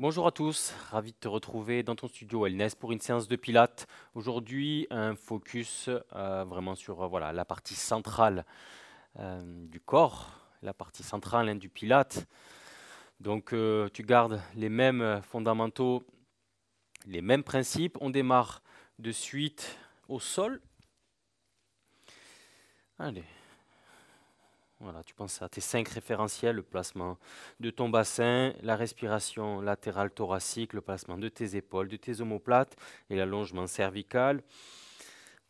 Bonjour à tous, ravi de te retrouver dans ton studio Wellness pour une séance de pilates. Aujourd'hui, un focus euh, vraiment sur euh, voilà, la partie centrale euh, du corps, la partie centrale hein, du pilates. Donc tu gardes les mêmes fondamentaux, les mêmes principes. On démarre de suite au sol. Allez, tu penses à tes cinq référentiels, le placement de ton bassin, la respiration latérale thoracique, le placement de tes épaules, de tes omoplates et l'allongement cervical.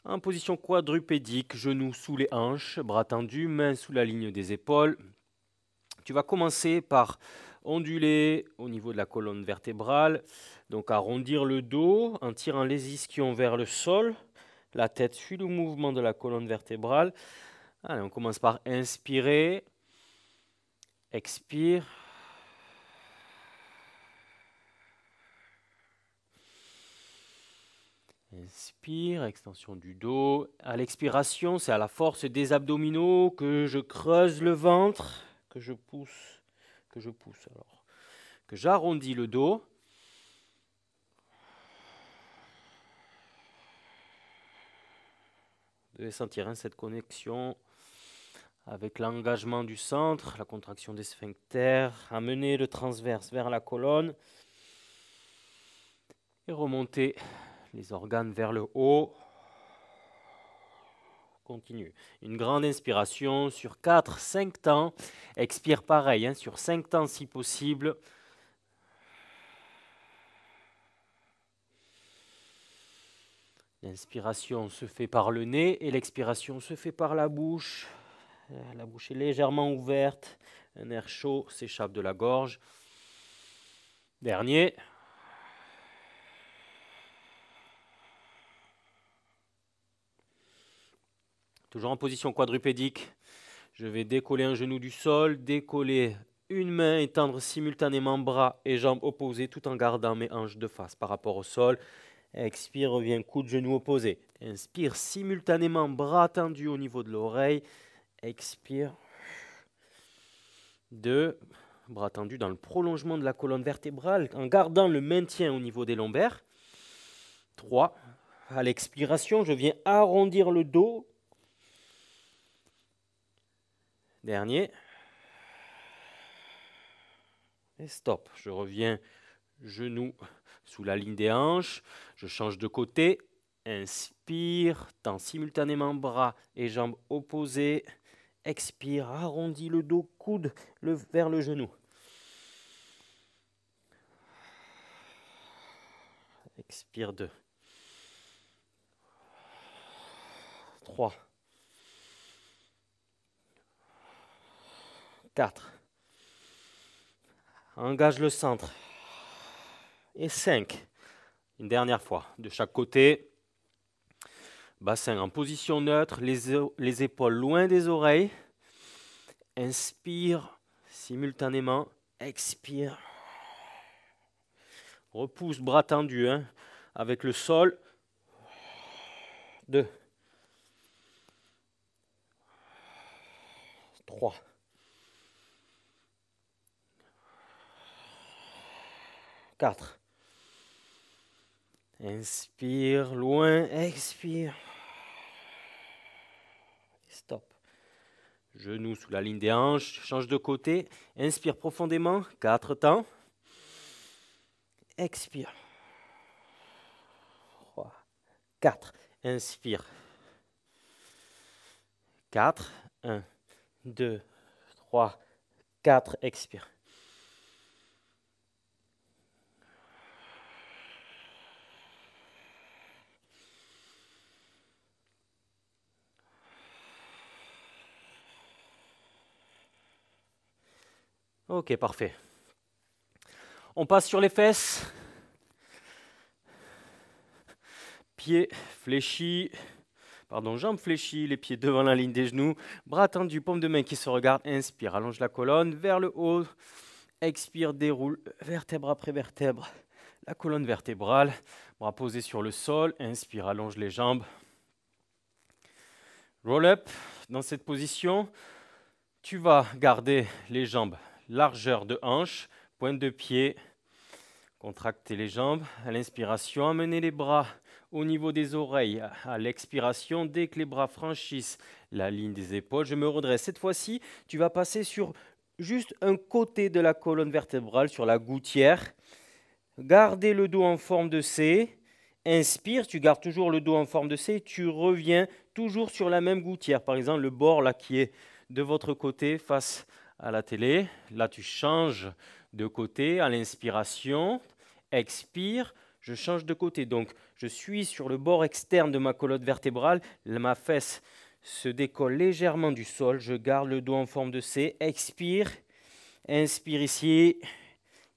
En position quadrupédique, genoux sous les hanches, bras tendus, mains sous la ligne des épaules. Tu vas commencer par onduler au niveau de la colonne vertébrale, donc arrondir le dos en tirant les ischions vers le sol. La tête suit le mouvement de la colonne vertébrale. Allez, on commence par inspirer. Expire. Inspire, extension du dos. À l'expiration, c'est à la force des abdominaux que je creuse le ventre, que je pousse, que je pousse alors, que j'arrondis le dos. Vous devez sentir hein, cette connexion avec l'engagement du centre, la contraction des sphincters, amener le transverse vers la colonne et remonter les organes vers le haut. Continue. Une grande inspiration sur 4, 5 temps. Expire pareil, hein, sur 5 temps si possible. L'inspiration se fait par le nez et l'expiration se fait par la bouche. Euh, la bouche est légèrement ouverte, un air chaud s'échappe de la gorge. Dernier. Toujours en position quadrupédique, je vais décoller un genou du sol, décoller une main étendre simultanément bras et jambes opposés tout en gardant mes hanches de face par rapport au sol. Expire, revient coup de genou opposé. Inspire simultanément bras tendus au niveau de l'oreille expire. Deux, bras tendus dans le prolongement de la colonne vertébrale en gardant le maintien au niveau des lombaires. 3. À l'expiration, je viens arrondir le dos. Dernier. Et stop. Je reviens genoux sous la ligne des hanches. Je change de côté. Inspire. tend simultanément bras et jambes opposées. Expire, arrondis le dos, coude le, vers le genou. Expire deux. Trois. Quatre. Engage le centre. Et cinq. Une dernière fois. De chaque côté. Bassin en position neutre, les, épaules loin des oreilles. Inspire simultanément, expire. Repousse, bras tendu hein, avec le sol. Deux. Trois. Quatre. Inspire, loin, expire. Genou sous la ligne des hanches, change de côté, inspire profondément, 4 temps. Expire. 3, 4. Inspire. 4, 1, 2, 3, 4. Expire. Ok, parfait. On passe sur les fesses. Pieds fléchis. Pardon, jambes fléchies, les pieds devant la ligne des genoux. Bras tendus, paume de main qui se regarde. Inspire, allonge la colonne vers le haut. Expire, déroule vertèbre après vertèbre. La colonne vertébrale, bras posés sur le sol. Inspire, allonge les jambes. Roll up dans cette position. Tu vas garder les jambes largeur de hanche, pointe de pied, contractez les jambes. À l'inspiration, amenez les bras au niveau des oreilles. À l'expiration, dès que les bras franchissent la ligne des épaules, je me redresse. Cette fois-ci, tu vas passer sur juste un côté de la colonne vertébrale, sur la gouttière. Gardez le dos en forme de C. Inspire, tu gardes toujours le dos en forme de C. Tu reviens toujours sur la même gouttière. Par exemple, le bord là qui est de votre côté face à la télé. Là, tu changes de côté à l'inspiration, expire, je change de côté. Donc, je suis sur le bord externe de ma colonne vertébrale, ma fesse se décolle légèrement du sol, je garde le dos en forme de C, expire, inspire ici,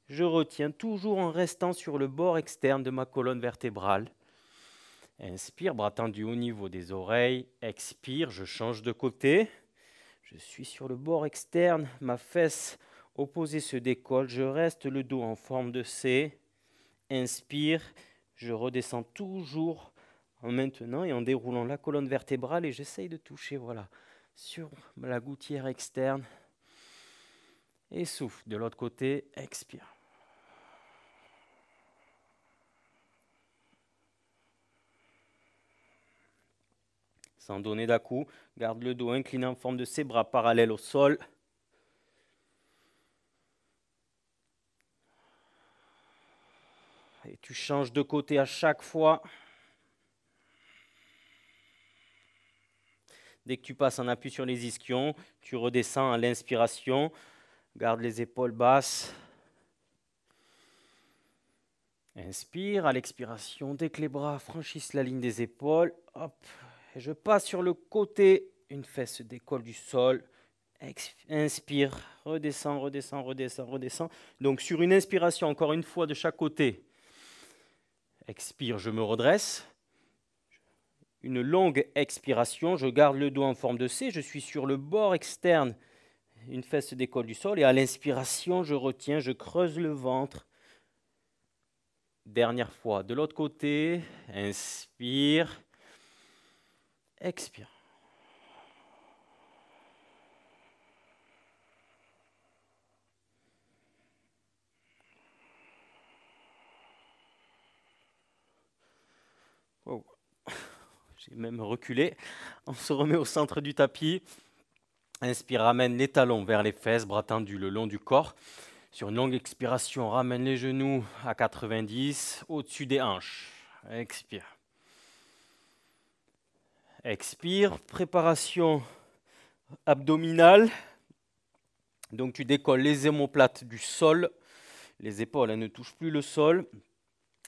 je retiens toujours en restant sur le bord externe de ma colonne vertébrale. Inspire, bras tendu au niveau des oreilles, expire, je change de côté. Je suis sur le bord externe, ma fesse opposée se décolle, je reste le dos en forme de C. Inspire, je redescends toujours en maintenant et en déroulant la colonne vertébrale et j'essaye de toucher, voilà, sur la gouttière externe. Et souffle de l'autre côté, expire. sans donner d'à-coup. Garde le dos incliné en forme de ses bras parallèles au sol. Et tu changes de côté à chaque fois. Dès que tu passes en appui sur les ischions, tu redescends à l'inspiration. Garde les épaules basses. Inspire, à l'expiration, dès que les bras franchissent la ligne des épaules, hop, je passe sur le côté, une fesse décolle du sol, inspire, redescend, redescend, redescend, redescend. Donc sur une inspiration, encore une fois de chaque côté, expire, je me redresse. Une longue expiration, je garde le dos en forme de C, je suis sur le bord externe, une fesse décolle du sol, et à l'inspiration, je retiens, je creuse le ventre. Dernière fois, de l'autre côté, inspire, Expire. J'ai même reculé. On se remet au centre du tapis. Inspire, ramène les talons vers les fesses, bras tendus le long du corps. Sur une longue expiration, ramène les genoux à 90 au-dessus des hanches. Expire. Expire, préparation abdominale. Donc tu décolles les hémoplates du sol. Les épaules ne touchent plus le sol.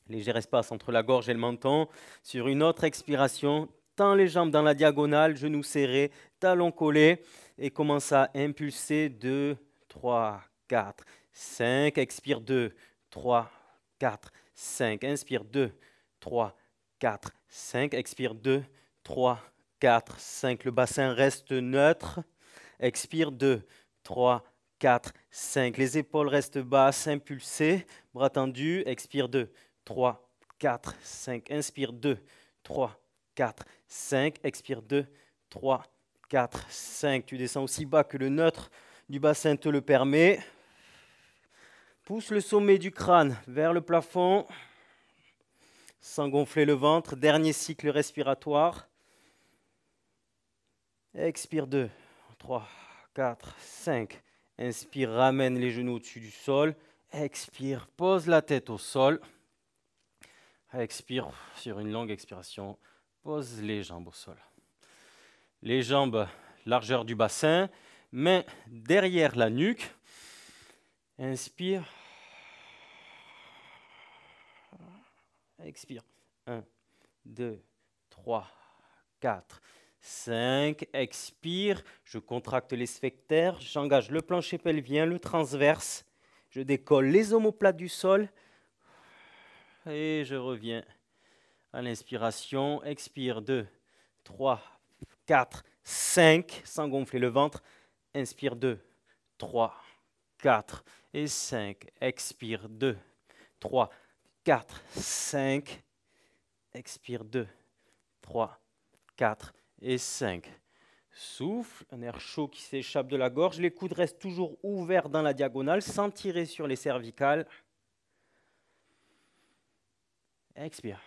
Léger espace entre la gorge et le menton. Sur une autre expiration, tends les jambes dans la diagonale, genoux serrés, talons collés et commence à impulser 2, 3, 4, 5. Expire 2, 3, 4, 5. Inspire 2, 3, 4, 5. Expire 2, 3, 4, 5. Le bassin reste neutre. Expire 2, 3, 4, 5. Les épaules restent basses, impulsées, bras tendus. Expire 2, 3, 4, 5. Inspire 2, 3, 4, 5. Expire 2, 3, 4, 5. Tu descends aussi bas que le neutre du bassin te le permet. Pousse le sommet du crâne vers le plafond sans gonfler le ventre. Dernier cycle respiratoire. Expire 2, 3, 4, 5. Inspire, ramène les genoux au-dessus du sol. Expire, pose la tête au sol. Expire sur une longue expiration. Pose les jambes au sol. Les jambes, largeur du bassin, Mains derrière la nuque. Inspire. Expire. 1, 2, 3, 4, 5, expire, je contracte les spectères, j'engage le plancher pelvien, le transverse, je décolle les omoplates du sol et je reviens à l'inspiration. Expire, 2, 3, 4, 5, sans gonfler le ventre. Inspire, 2, 3, 4 et 5. Expire, 2, 3, 4, 5. Expire, 2, 3, 4, et 5. Souffle, un air chaud qui s'échappe de la gorge. Les coudes restent toujours ouverts dans la diagonale sans tirer sur les cervicales. Expire.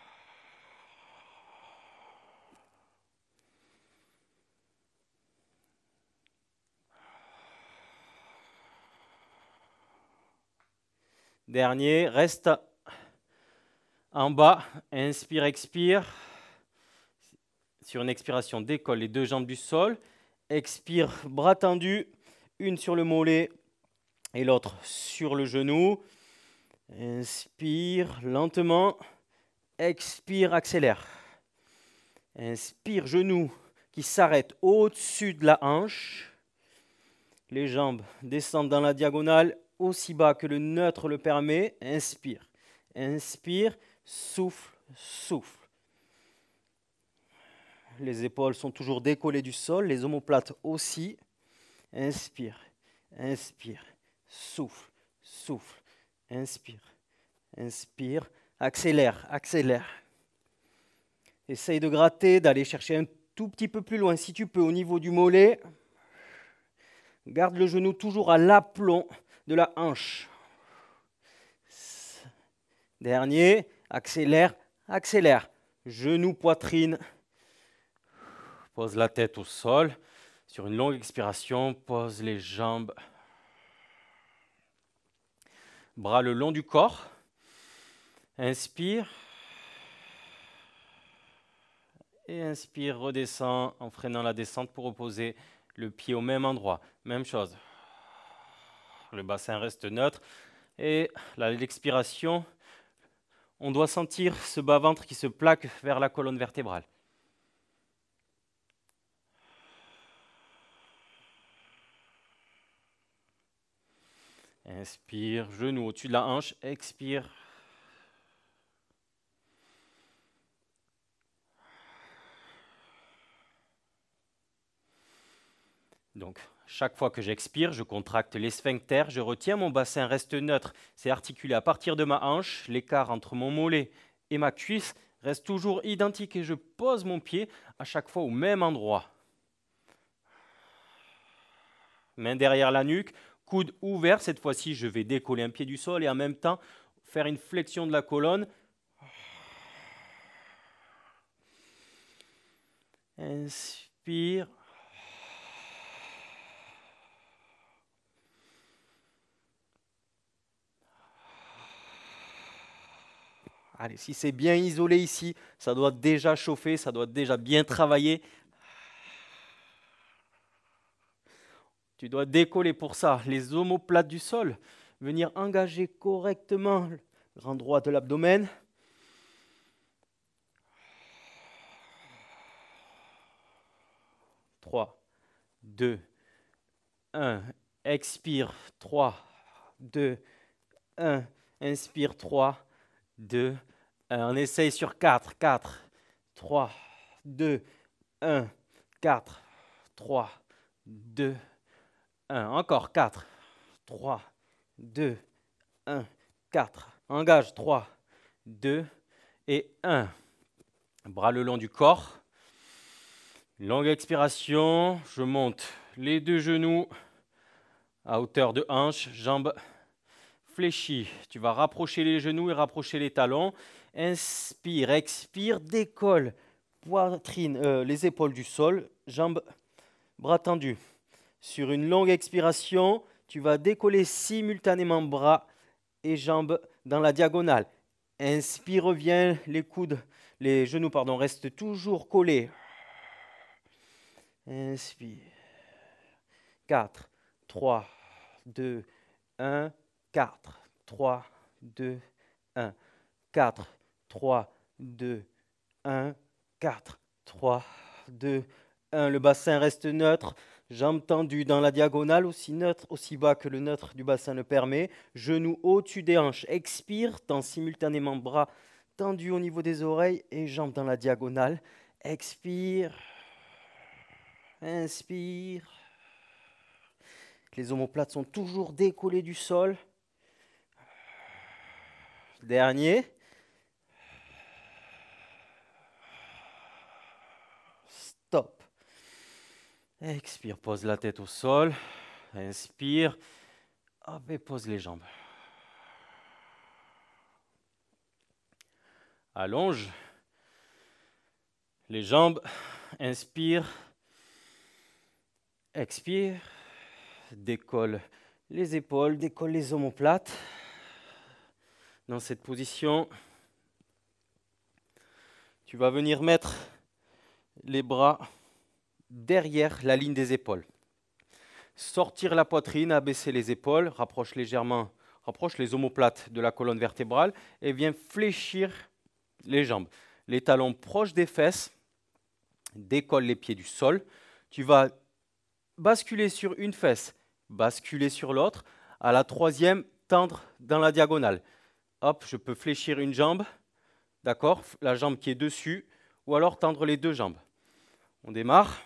Dernier, reste en bas. Inspire, expire sur une expiration, décolle les deux jambes du sol, expire, bras tendus, une sur le mollet et l'autre sur le genou. Inspire lentement, expire, accélère. Inspire, genou qui s'arrête au-dessus de la hanche. Les jambes descendent dans la diagonale aussi bas que le neutre le permet. Inspire, inspire, souffle, souffle les épaules sont toujours décollées du sol, les omoplates aussi. Inspire, inspire, souffle, souffle, inspire, inspire, accélère, accélère. Essaye de gratter, d'aller chercher un tout petit peu plus loin si tu peux au niveau du mollet. Garde le genou toujours à l'aplomb de la hanche. Dernier, accélère, accélère. Genou, poitrine, Pose la tête au sol. Sur une longue expiration, pose les jambes. Bras le long du corps. Inspire. Et inspire, redescend en freinant la descente pour reposer le pied au même endroit. Même chose. Le bassin reste neutre. Et l'expiration, on doit sentir ce bas-ventre qui se plaque vers la colonne vertébrale. Inspire, genou au-dessus de la hanche, expire. Donc, chaque fois que j'expire, je contracte les sphincters, je retiens mon bassin, reste neutre. C'est articulé à partir de ma hanche, l'écart entre mon mollet et ma cuisse reste toujours identique et je pose mon pied à chaque fois au même endroit. Main derrière la nuque, coude ouvert. Cette fois-ci, je vais décoller un pied du sol et en même temps faire une flexion de la colonne. Inspire. Allez, si c'est bien isolé ici, ça doit déjà chauffer, ça doit déjà bien travailler. Tu dois décoller pour ça les omoplates du sol, venir engager correctement droit de l'abdomen. 3, 2, 1, expire. 3, 2, 1, inspire. 3, 2, 1, on essaye sur 4, 4, 3, 2, 1, 4, 3, 2. Encore 4. 3, 2, 1, 4. Engage 3, 2 et 1. Bras le long du corps. Longue expiration. Je monte les deux genoux à hauteur de hanche, jambes fléchies. Tu vas rapprocher les genoux et rapprocher les talons. Inspire, expire, décolle poitrine, euh, les épaules du sol, jambes, bras tendus. Sur une longue expiration, tu vas décoller simultanément bras et jambes dans la diagonale. Inspire, reviens, les coudes, les genoux pardon, restent toujours collés. Inspire. 4 3 2 1 4 3 2 1 4 3 2 1 4 3 2 1 le bassin reste neutre Jambes tendues dans la diagonale, aussi, neutre, aussi bas que le neutre du bassin le permet. Genoux au-dessus des hanches. Expire, tend simultanément bras tendus au niveau des oreilles et jambes dans la diagonale. Expire. Inspire. Les omoplates sont toujours décollées du sol. Dernier. Expire, pose la tête au sol. Inspire. pose les jambes. Allonge les jambes. Inspire. Expire. Décolle les épaules, décolle les omoplates. Dans cette position, tu vas venir mettre les bras derrière la ligne des épaules. Sortir la poitrine, abaisser les épaules, rapproche légèrement, rapproche les omoplates de la colonne vertébrale et viens fléchir les jambes. Les talons proches des fesses, décolle les pieds du sol. Tu vas basculer sur une fesse, basculer sur l'autre. À la troisième, tendre dans la diagonale. Hop, je peux fléchir une jambe, d'accord, la jambe qui est dessus, ou alors tendre les deux jambes. On démarre.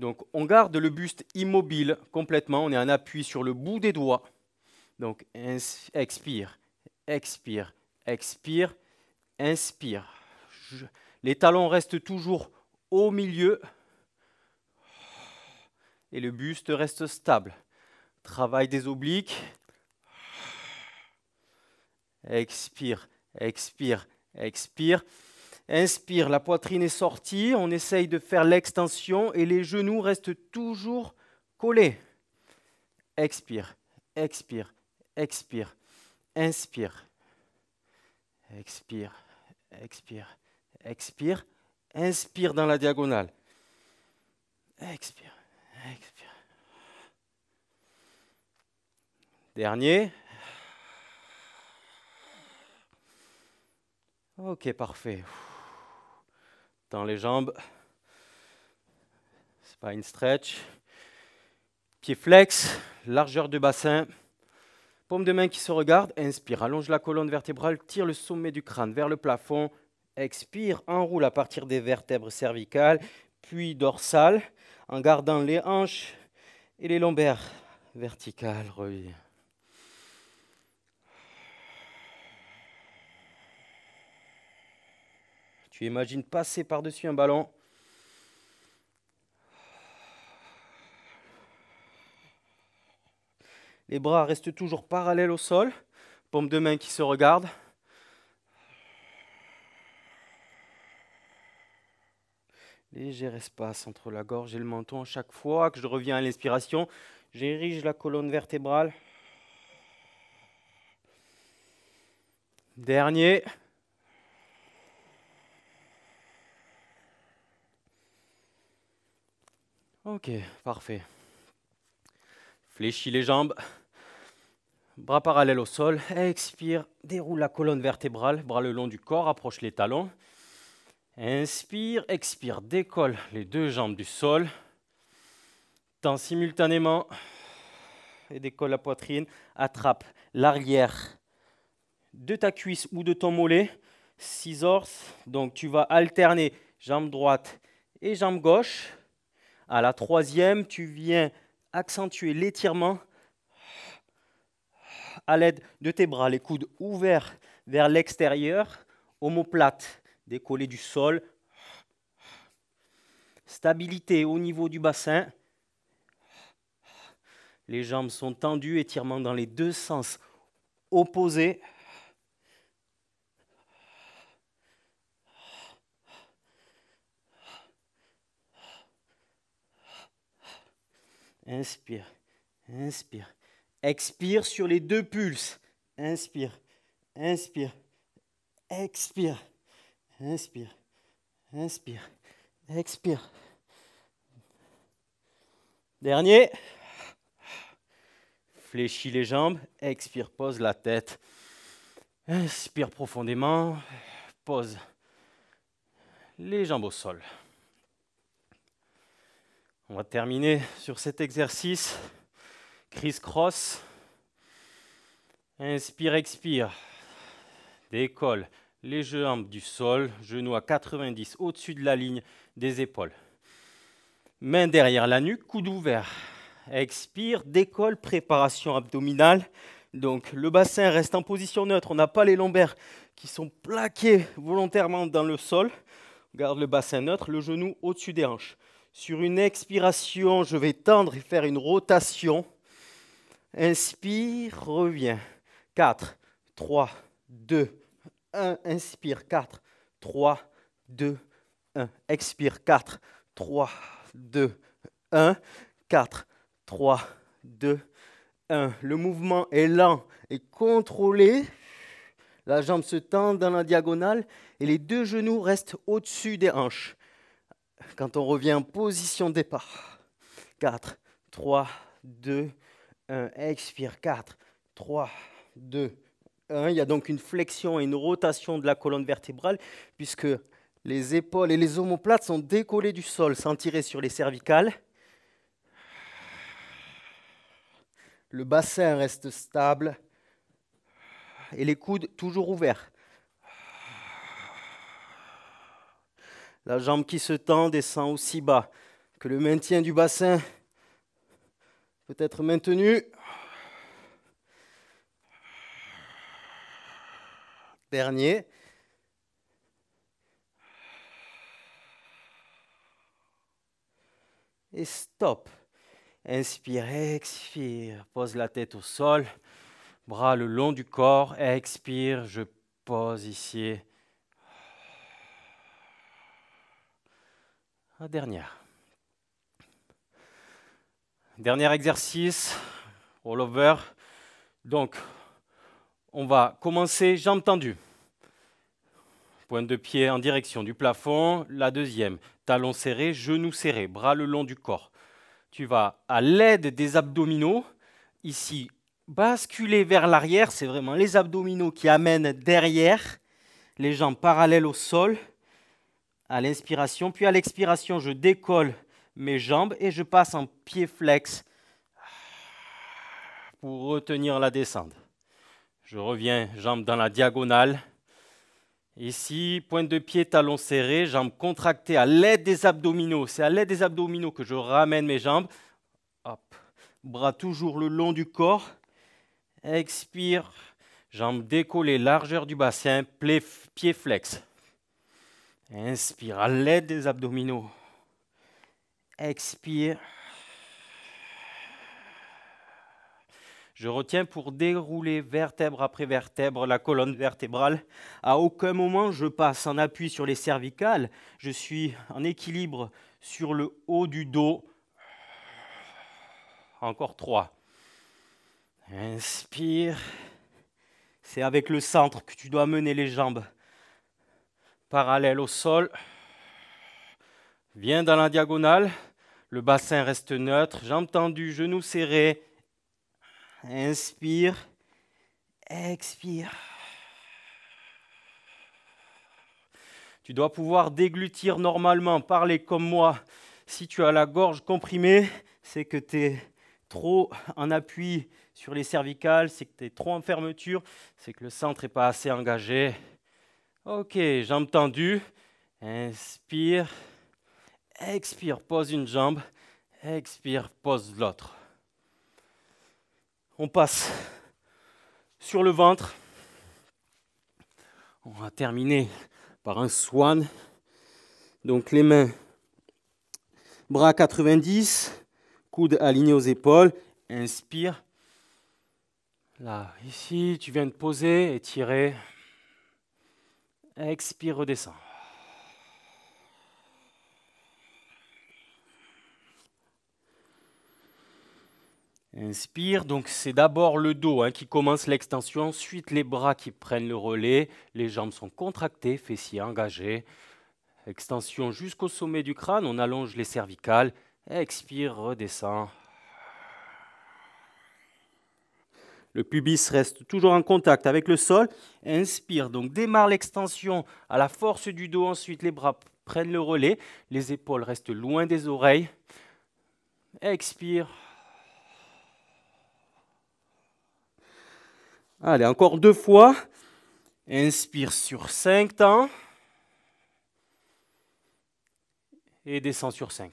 Donc on garde le buste immobile complètement, on est en appui sur le bout des doigts. Donc expire, expire, expire, inspire. Les talons restent toujours au milieu et le buste reste stable. Travail des obliques. Expire, expire, expire. Inspire, la poitrine est sortie, on essaye de faire l'extension et les genoux restent toujours collés. Expire, expire, expire, inspire, expire, expire, expire, inspire dans la diagonale. Expire, expire. Dernier. Ok, parfait dans les jambes. Spine stretch. Pied flex, largeur du bassin. Paume de main qui se regarde. Inspire, allonge la colonne vertébrale, tire le sommet du crâne vers le plafond. Expire, enroule à partir des vertèbres cervicales, puis dorsales, en gardant les hanches et les lombaires verticales. Tu imagines passer par-dessus un ballon. Les bras restent toujours parallèles au sol, pompe de main qui se regarde. Légère espace entre la gorge et le menton. Chaque fois que je reviens à l'inspiration, j'érige la colonne vertébrale. Dernier. Ok, parfait. Fléchis les jambes. Bras parallèles au sol. Expire, déroule la colonne vertébrale, bras le long du corps, approche les talons. Inspire, expire, décolle les deux jambes du sol. Tends simultanément et décolle la poitrine. Attrape l'arrière de ta cuisse ou de ton mollet. Six orses. Donc tu vas alterner jambe droite et jambe gauche. À la troisième, tu viens accentuer l'étirement à l'aide de tes bras, les coudes ouverts vers l'extérieur, homoplate, décollée du sol, stabilité au niveau du bassin. Les jambes sont tendues, étirement dans les deux sens opposés. Inspire, inspire. Expire sur les deux pulses. Inspire, inspire. Expire, inspire, inspire, expire. Dernier. Fléchis les jambes, expire, pose la tête. Inspire profondément, pose les jambes au sol. On va terminer sur cet exercice. Criss-cross. Inspire, expire. Décolle. Les jambes du sol, genou à 90 au-dessus de la ligne des épaules. Main derrière la nuque, coude ouvert. Expire, décolle, préparation abdominale. Donc le bassin reste en position neutre. On n'a pas les lombaires qui sont plaqués volontairement dans le sol. On garde le bassin neutre, le genou au-dessus des hanches. Sur une expiration, je vais tendre et faire une rotation. Inspire, reviens. 4, 3, 2, 1. Inspire, 4, 3, 2, 1. Expire, 4, 3, 2, 1. 4, 3, 2, 1. Le mouvement est lent et contrôlé. La jambe se tend dans la diagonale et les deux genoux restent au-dessus des hanches quand on revient en position départ. 4, 3, 2, 1. Expire. 4, 3, 2, 1. Il y a donc une flexion et une rotation de la colonne vertébrale puisque les épaules et les omoplates sont décollées du sol sans tirer sur les cervicales. Le bassin reste stable et les coudes toujours ouverts. La jambe qui se tend descend aussi bas. Que le maintien du bassin peut être maintenu. Dernier. Et stop. Inspire, expire. Pose la tête au sol. Bras le long du corps. Expire. Je pose ici dernière. Dernier exercice, rollover. Donc, on va commencer jambes tendues. Pointe de pied en direction du plafond. La deuxième, talons serrés, genoux serrés, bras le long du corps. Tu vas, à l'aide des abdominaux, ici, basculer vers l'arrière. C'est vraiment les abdominaux qui amènent derrière, les jambes parallèles au sol à l'inspiration, puis à l'expiration, je décolle mes jambes et je passe en pied flex pour retenir la descente. Je reviens, jambes dans la diagonale. Ici, pointe de pied, talon serré, jambes contractées à l'aide des abdominaux. C'est à l'aide des abdominaux que je ramène mes jambes. Hop. Bras toujours le long du corps. Expire. Jambes décollées, largeur du bassin, pied flex. Inspire à l'aide des abdominaux. Expire. Je retiens pour dérouler vertèbre après vertèbre la colonne vertébrale. À aucun moment je passe en appui sur les cervicales. Je suis en équilibre sur le haut du dos. Encore trois. Inspire. C'est avec le centre que tu dois mener les jambes parallèle au sol, viens dans la diagonale, le bassin reste neutre, jambes tendues, genoux serré. Inspire, expire. Tu dois pouvoir déglutir normalement, parler comme moi. Si tu as la gorge comprimée, c'est que tu es trop en appui sur les cervicales, c'est que tu es trop en fermeture, c'est que le centre n'est pas assez engagé. OK, jambes tendues. Inspire. Expire, pose une jambe. Expire, pose l'autre. On passe sur le ventre. On va terminer par un swan. Donc les mains, bras 90, coude alignés aux épaules. Inspire. Là, ici, tu viens de poser, étirer, Expire, redescend. Inspire, donc c'est d'abord le dos hein, qui commence l'extension, ensuite les bras qui prennent le relais, les jambes sont contractées, fessiers engagés. Extension jusqu'au sommet du crâne, on allonge les cervicales. Expire, redescend. Le pubis reste toujours en contact avec le sol. Inspire, donc démarre l'extension à la force du dos. Ensuite, les bras prennent le relais. Les épaules restent loin des oreilles. Expire. Allez, encore deux fois. Inspire sur cinq temps. Et descend sur cinq.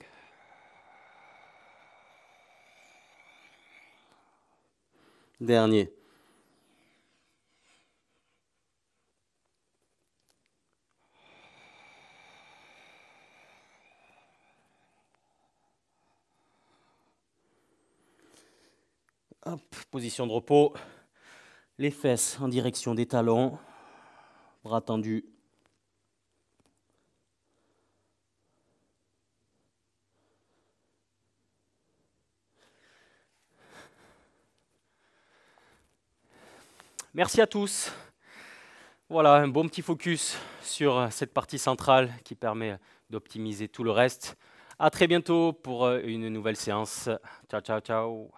dernier. position de repos. Les fesses en direction des talons. Bras tendus Merci à tous. Voilà, un bon petit focus sur euh, cette partie centrale qui permet euh, d'optimiser tout le reste. À très bientôt pour euh, une nouvelle séance. Ciao, ciao, ciao.